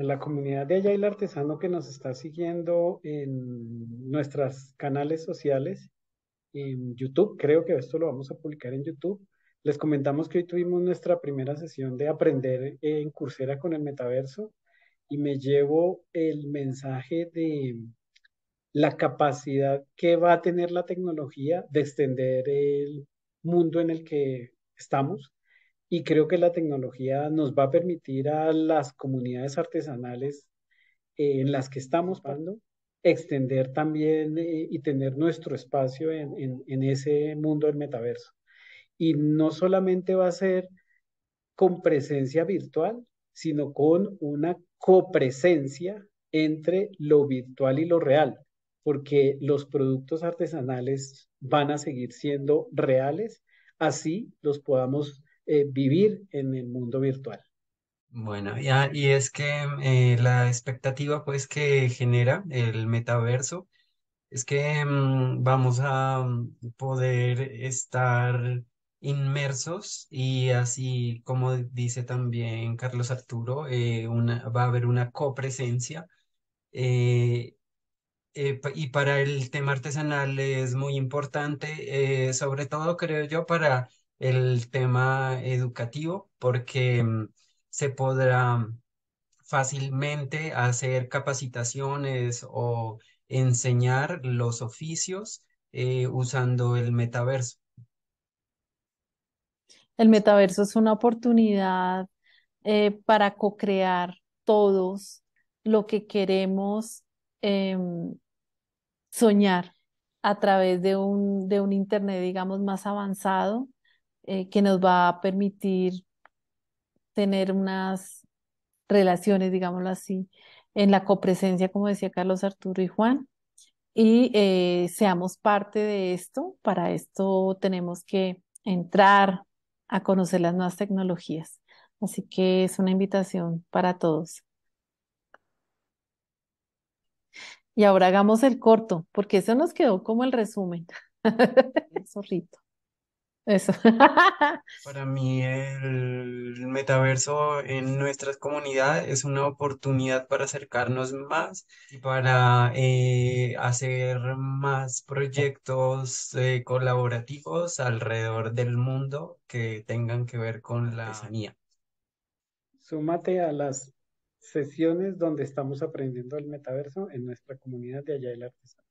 en la comunidad de Allá el Artesano que nos está siguiendo en nuestros canales sociales, en YouTube, creo que esto lo vamos a publicar en YouTube. Les comentamos que hoy tuvimos nuestra primera sesión de aprender en Coursera con el metaverso y me llevo el mensaje de la capacidad que va a tener la tecnología de extender el mundo en el que estamos y creo que la tecnología nos va a permitir a las comunidades artesanales eh, en las que estamos hablando extender también eh, y tener nuestro espacio en, en, ese mundo del metaverso. Y no solamente va a ser con presencia virtual, sino con una copresencia entre lo virtual y lo real, porque los productos artesanales van a seguir siendo reales, así los podamos eh, vivir en el mundo virtual. Bueno, ya, y es que eh, la expectativa pues que genera el metaverso es que mm, vamos a mm, poder estar inmersos y así como dice también Carlos Arturo, eh, va a haber una copresencia. y para el tema artesanal es muy importante, sobre todo creo yo para el tema educativo porque mm, se podrá mm, fácilmente hacer capacitaciones o enseñar los oficios eh, usando el metaverso. El metaverso es una oportunidad eh, para co-crear todos lo que queremos em, soñar a través de un Internet, digamos, más avanzado, eh, que nos va a permitir tener unas relaciones, digámoslo así, en la copresencia, como decía Carlos Arturo y Juan, y eh, seamos parte de esto. Para esto tenemos que entrar a conocer las nuevas tecnologías. Así que es una invitación para todos. Y ahora hagamos el corto, porque eso nos quedó como el resumen. zorrito. Para mí el metaverso en nuestras comunidades es una oportunidad para acercarnos más y para eh, hacer más proyectos eh, colaborativos alrededor del mundo que tengan que ver con la artesanía. Súmate a las sesiones donde estamos aprendiendo el metaverso en nuestra comunidad de Allá el Artesano.